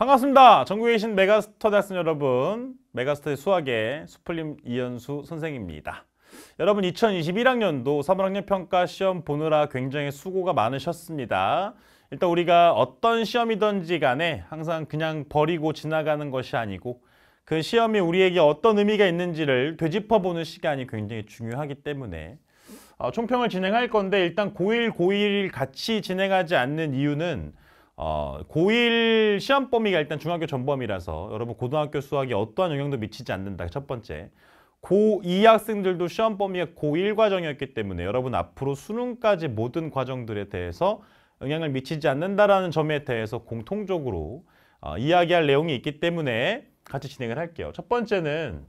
반갑습니다. 전국에 계신 메가스터 대학생 여러분, 메가스터의 수학의 수풀림 이현수 선생입니다. 여러분 2021학년도 3학년 평가 시험 보느라 굉장히 수고가 많으셨습니다. 일단 우리가 어떤 시험이든지 간에 항상 그냥 버리고 지나가는 것이 아니고 그 시험이 우리에게 어떤 의미가 있는지를 되짚어보는 시간이 굉장히 중요하기 때문에 어, 총평을 진행할 건데 일단 고1, 고1을 같이 진행하지 않는 이유는 어, 고1 시험 범위가 일단 중학교 전범이라서 여러분 고등학교 수학에 어떠한 영향도 미치지 않는다. 첫 번째. 고2 학생들도 시험 범위가 고1 과정이었기 때문에 여러분 앞으로 수능까지 모든 과정들에 대해서 영향을 미치지 않는다라는 점에 대해서 공통적으로 어, 이야기할 내용이 있기 때문에 같이 진행을 할게요. 첫 번째는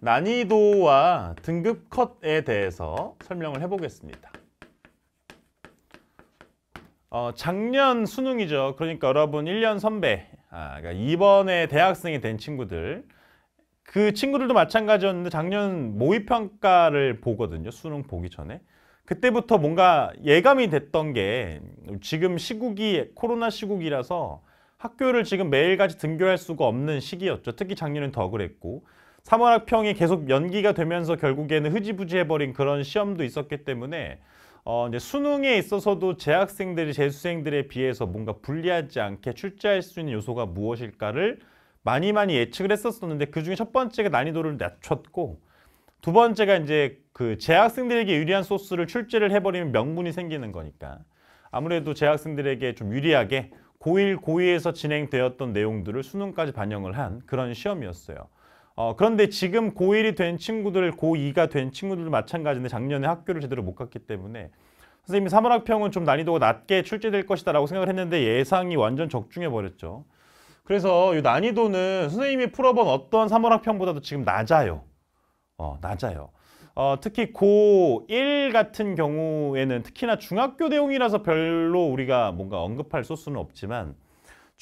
난이도와 등급 컷에 대해서 설명을 해보겠습니다. 어, 작년 수능이죠. 그러니까 여러분 1년 선배, 아, 그러니까 이번에 대학생이 된 친구들 그 친구들도 마찬가지였는데 작년 모의평가를 보거든요. 수능 보기 전에. 그때부터 뭔가 예감이 됐던 게 지금 시국이 코로나 시국이라서 학교를 지금 매일같이 등교할 수가 없는 시기였죠. 특히 작년엔 더 그랬고 3월 학평이 계속 연기가 되면서 결국에는 흐지부지해버린 그런 시험도 있었기 때문에 어, 이제 수능에 있어서도 재학생들이 재수생들에 비해서 뭔가 불리하지 않게 출제할 수 있는 요소가 무엇일까를 많이 많이 예측을 했었었는데 그중에 첫 번째가 난이도를 낮췄고 두 번째가 이제 그 재학생들에게 유리한 소스를 출제를 해버리면 명분이 생기는 거니까 아무래도 재학생들에게 좀 유리하게 고1, 고2에서 진행되었던 내용들을 수능까지 반영을 한 그런 시험이었어요. 어, 그런데 지금 고1이 된 친구들, 고2가 된 친구들도 마찬가지인데 작년에 학교를 제대로 못 갔기 때문에 선생님이 3월 학평은 좀 난이도가 낮게 출제될 것이다 라고 생각을 했는데 예상이 완전 적중해버렸죠. 그래서 이 난이도는 선생님이 풀어본 어떤 3월 학평보다도 지금 낮아요. 어, 낮아요. 어, 특히 고1 같은 경우에는 특히나 중학교 대용이라서 별로 우리가 뭔가 언급할 소스는 없지만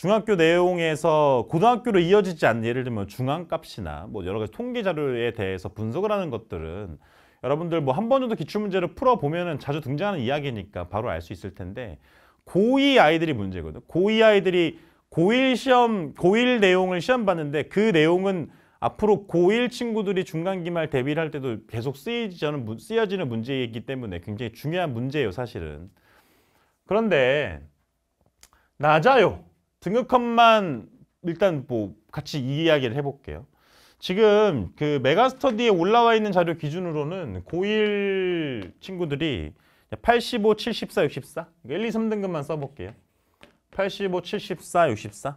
중학교 내용에서 고등학교로 이어지지 않는 예를 들면 중앙값이나 뭐 여러 가지 통계 자료에 대해서 분석을 하는 것들은 여러분들 뭐 한 번 정도 기출문제를 풀어보면 은 자주 등장하는 이야기니까 바로 알 수 있을 텐데 고2 아이들이 문제거든. 고2 아이들이 고1 시험, 고1 내용을 시험 봤는데 그 내용은 앞으로 고1 친구들이 중간기말 대비를 할 때도 계속 쓰이지는, 쓰여지는 문제이기 때문에 굉장히 중요한 문제예요, 사실은. 그런데 낮아요. 등급컷만 일단 뭐 같이 이야기를 해볼게요. 지금 그 메가스터디에 올라와 있는 자료 기준으로는 고1 친구들이 85, 74, 64 1, 2, 3등급만 써볼게요. 85, 74, 64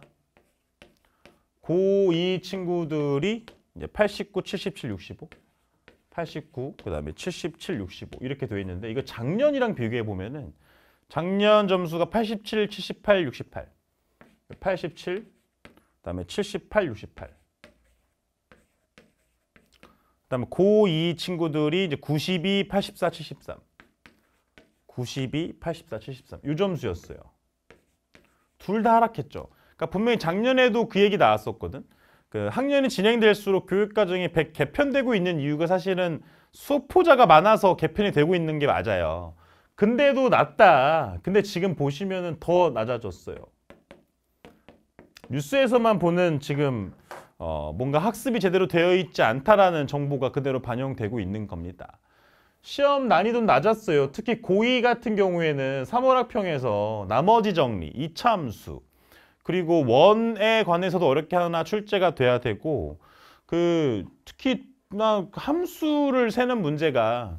고2 친구들이 89, 77, 65 89, 그 다음에 77, 65 이렇게 되어 있는데 이거 작년이랑 비교해보면 은 작년 점수가 87, 78, 68 87, 그다음에 78, 68. 그다음에 고2 친구들이 이제 92, 84, 73. 92, 84, 73. 요 점수였어요. 둘 다 하락했죠. 그러니까 분명히 작년에도 그 얘기 나왔었거든. 그 학년이 진행될수록 교육 과정이 개편되고 있는 이유가 사실은 수포자가 많아서 개편이 되고 있는 게 맞아요. 근데도 낮다. 근데 지금 보시면더 낮아졌어요. 뉴스에서만 보는 지금 어, 뭔가 학습이 제대로 되어 있지 않다라는 정보가 그대로 반영되고 있는 겁니다. 시험 난이도 낮았어요. 특히 고2 같은 경우에는 3월 학평에서 나머지 정리, 이참수, 그리고 원에 관해서도 어렵게 하나 출제가 돼야 되고 그 특히 나 함수를 세는 문제가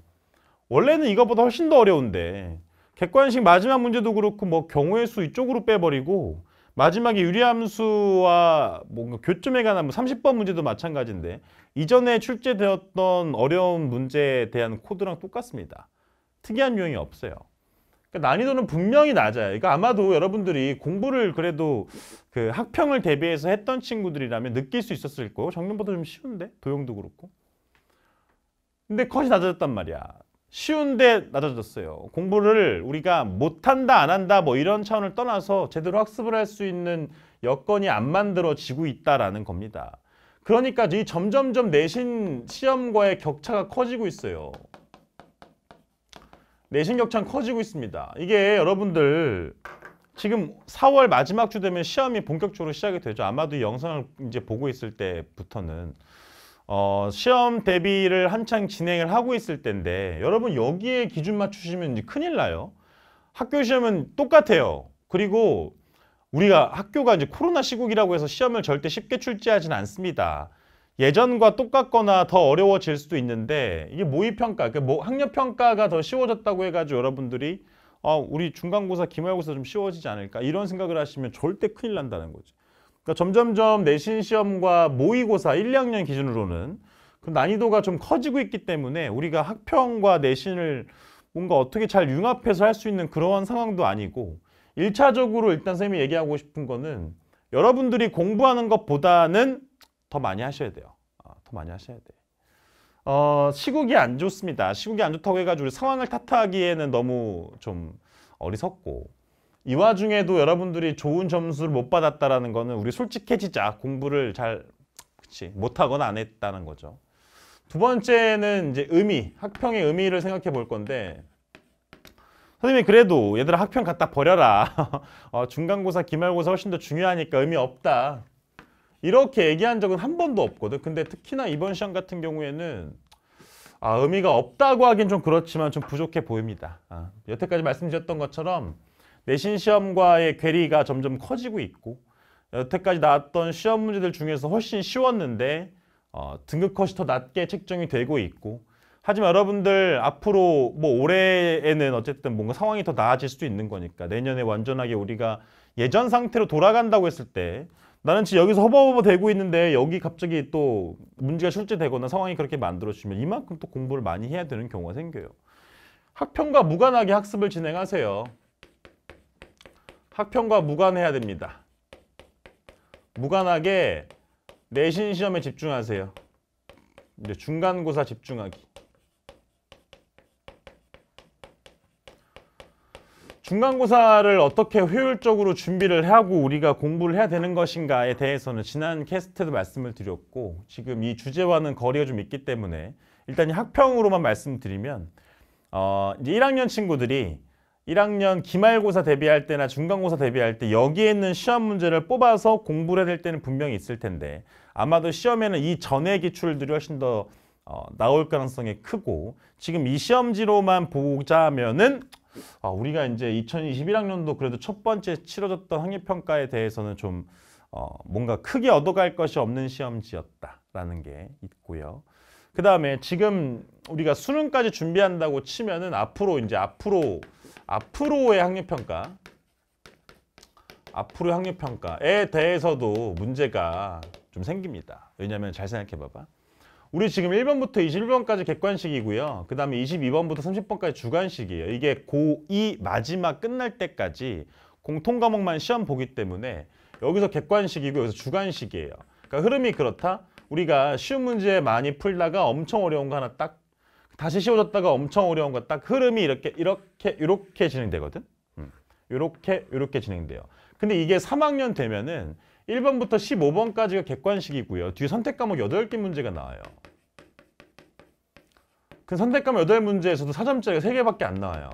원래는 이것보다 훨씬 더 어려운데 객관식 마지막 문제도 그렇고 뭐 경우의 수 이쪽으로 빼버리고 마지막에 유리함수와 뭔가 교점에 관한 30번 뭐 문제도 마찬가지인데 이전에 출제되었던 어려운 문제에 대한 코드랑 똑같습니다. 특이한 유형이 없어요. 그러니까 난이도는 분명히 낮아요. 그러니까 아마도 여러분들이 공부를 그래도 그 학평을 대비해서 했던 친구들이라면 느낄 수 있었을 거고 정년보다 좀 쉬운데 도형도 그렇고. 근데 컷이 낮아졌단 말이야. 쉬운데 낮아졌어요. 공부를 우리가 못한다 안 한다 뭐 이런 차원을 떠나서 제대로 학습을 할 수 있는 여건이 안 만들어지고 있다라는 겁니다. 그러니까 이 점점점 내신 시험과의 격차가 커지고 있어요. 내신 격차는 커지고 있습니다. 이게 여러분들 지금 4월 마지막 주 되면 시험이 본격적으로 시작이 되죠. 아마도 영상을 이제 보고 있을 때부터는 어, 시험 대비를 한창 진행을 하고 있을 텐데 여러분 여기에 기준 맞추시면 이제 큰일 나요. 학교 시험은 똑같아요. 그리고 우리가 학교가 이제 코로나 시국이라고 해서 시험을 절대 쉽게 출제하지는 않습니다. 예전과 똑같거나 더 어려워질 수도 있는데 이게 모의평가, 그러니까 학력평가가 더 쉬워졌다고 해가지고 여러분들이 어, 우리 중간고사, 기말고사 좀 쉬워지지 않을까 이런 생각을 하시면 절대 큰일 난다는 거죠. 그러니까 점점점 내신 시험과 모의고사 1, 2학년 기준으로는 그 난이도가 좀 커지고 있기 때문에 우리가 학평과 내신을 뭔가 어떻게 잘 융합해서 할 수 있는 그러한 상황도 아니고 1차적으로 일단 선생님이 얘기하고 싶은 거는 여러분들이 공부하는 것보다는 더 많이 하셔야 돼요. 아, 더 많이 하셔야 돼. 어, 시국이 안 좋습니다. 시국이 안 좋다고 해가지고 상황을 탓하기에는 너무 좀 어리석고 이 와중에도 여러분들이 좋은 점수를 못 받았다라는 거는 우리 솔직해지자 공부를 잘 그치, 못하거나 안 했다는 거죠. 두 번째는 이제 의미, 학평의 의미를 생각해 볼 건데 선생님이 그래도 얘들아 학평 갖다 버려라. 어, 중간고사, 기말고사 훨씬 더 중요하니까 의미 없다. 이렇게 얘기한 적은 한 번도 없거든. 근데 특히나 이번 시험 같은 경우에는 아, 의미가 없다고 하긴 좀 그렇지만 좀 부족해 보입니다. 아, 여태까지 말씀드렸던 것처럼 내신 시험과의 괴리가 점점 커지고 있고 여태까지 나왔던 시험 문제들 중에서 훨씬 쉬웠는데 어, 등급 컷이 더 낮게 책정이 되고 있고 하지만 여러분들 앞으로 뭐 올해에는 어쨌든 뭔가 상황이 더 나아질 수도 있는 거니까 내년에 완전하게 우리가 예전 상태로 돌아간다고 했을 때 나는 지금 여기서 허버허버 되고 있는데 여기 갑자기 또 문제가 출제되거나 상황이 그렇게 만들어지면 이만큼 또 공부를 많이 해야 되는 경우가 생겨요. 학평과 무관하게 학습을 진행하세요. 학평과 무관해야 됩니다. 무관하게 내신 시험에 집중하세요. 이제 중간고사 집중하기. 중간고사를 어떻게 효율적으로 준비를 하고 우리가 공부를 해야 되는 것인가에 대해서는 지난 캐스트도 말씀을 드렸고 지금 이 주제와는 거리가 좀 있기 때문에 일단 학평으로만 말씀드리면 어, 이제 1학년 친구들이 1학년 기말고사 대비할 때나 중간고사 대비할 때 여기에 있는 시험 문제를 뽑아서 공부를 해야 될 때는 분명히 있을 텐데 아마도 시험에는 이전의 기출들이 훨씬 더 어, 나올 가능성이 크고 지금 이 시험지로만 보자면은 아, 우리가 이제 2021학년도 그래도 첫 번째 치러졌던 학력평가에 대해서는 좀 어, 뭔가 크게 얻어갈 것이 없는 시험지였다라는 게 있고요. 그 다음에 지금 우리가 수능까지 준비한다고 치면은 앞으로 이제 앞으로 앞으로의 학력평가 앞으로 학력평가에 대해서도 문제가 좀 생깁니다. 왜냐하면 잘 생각해봐봐. 우리 지금 1번부터 21번까지 객관식이고요. 그 다음에 22번부터 30번까지 주관식이에요. 이게 고2 마지막 끝날 때까지 공통 과목만 시험 보기 때문에 여기서 객관식이고 여기서 주관식이에요. 그러니까 흐름이 그렇다? 우리가 쉬운 문제 많이 풀다가 엄청 어려운 거 하나 딱 다시 쉬워졌다가 엄청 어려운 거 딱 흐름이 이렇게 이렇게 이렇게 진행되거든. 이렇게 음. 이렇게 진행돼요. 근데 이게 3학년 되면은 1번부터 15번까지가 객관식이고요. 뒤에 선택 과목 8개 문제가 나와요. 그 선택 과목 8문제에서도 4점짜리가 3개밖에 안 나와요.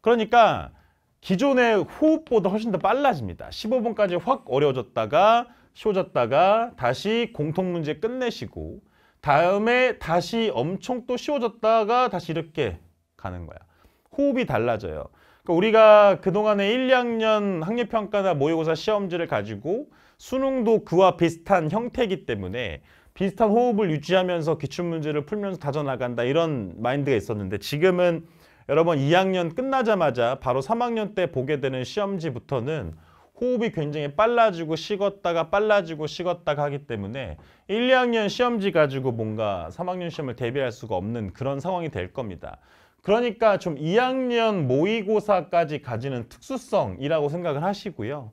그러니까 기존의 호흡보다 훨씬 더 빨라집니다. 15번까지 확 어려워졌다가 쉬워졌다가 다시 공통문제 끝내시고 다음에 다시 엄청 또 쉬워졌다가 다시 이렇게 가는 거야. 호흡이 달라져요. 그러니까 우리가 그동안에 1, 2학년 학력평가나 모의고사 시험지를 가지고 수능도 그와 비슷한 형태이기 때문에 비슷한 호흡을 유지하면서 기출문제를 풀면서 다져나간다 이런 마인드가 있었는데 지금은 여러분 2학년 끝나자마자 바로 3학년 때 보게 되는 시험지부터는 호흡이 굉장히 빨라지고 식었다가 빨라지고 식었다가 하기 때문에 1, 2학년 시험지 가지고 뭔가 3학년 시험을 대비할 수가 없는 그런 상황이 될 겁니다. 그러니까 좀 2학년 모의고사까지 가지는 특수성이라고 생각을 하시고요.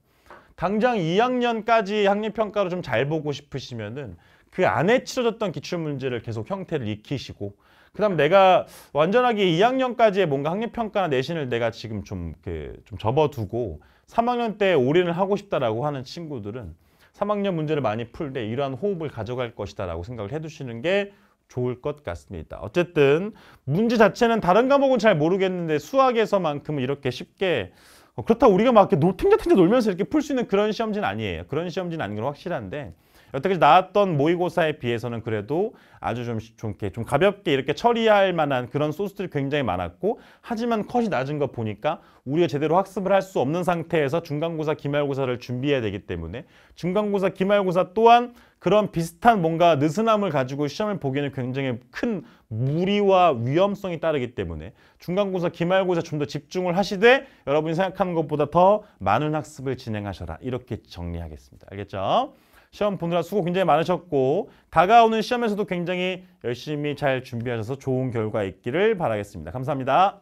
당장 2학년까지 학력평가로 좀잘 보고 싶으시면은 그 안에 치러졌던 기출문제를 계속 형태를 익히시고 그다음 내가 완전하게 2학년까지의 뭔가 학력 평가나 내신을 내가 지금 좀 그 좀 접어두고 3학년 때 올인을 하고 싶다라고 하는 친구들은 3학년 문제를 많이 풀 때 이러한 호흡을 가져갈 것이다라고 생각을 해두시는 게 좋을 것 같습니다. 어쨌든 문제 자체는 다른 과목은 잘 모르겠는데 수학에서만큼은 이렇게 쉽게 어, 그렇다고 우리가 막 이렇게 놀, 튕자튕자 놀면서 이렇게 풀 수 있는 그런 시험지는 아니에요. 그런 시험지는 아닌 건 확실한데 여태까지 나왔던 모의고사에 비해서는 그래도 아주 좀, 좀, 이렇게 좀 가볍게 이렇게 처리할 만한 그런 소스들이 굉장히 많았고 하지만 컷이 낮은 거 보니까 우리가 제대로 학습을 할 수 없는 상태에서 중간고사, 기말고사를 준비해야 되기 때문에 중간고사, 기말고사 또한 그런 비슷한 뭔가 느슨함을 가지고 시험을 보기에는 굉장히 큰 무리와 위험성이 따르기 때문에 중간고사, 기말고사 좀 더 집중을 하시되 여러분이 생각하는 것보다 더 많은 학습을 진행하셔라. 이렇게 정리하겠습니다. 알겠죠? 시험 보느라 수고 굉장히 많으셨고 다가오는 시험에서도 굉장히 열심히 잘 준비하셔서 좋은 결과 있기를 바라겠습니다. 감사합니다.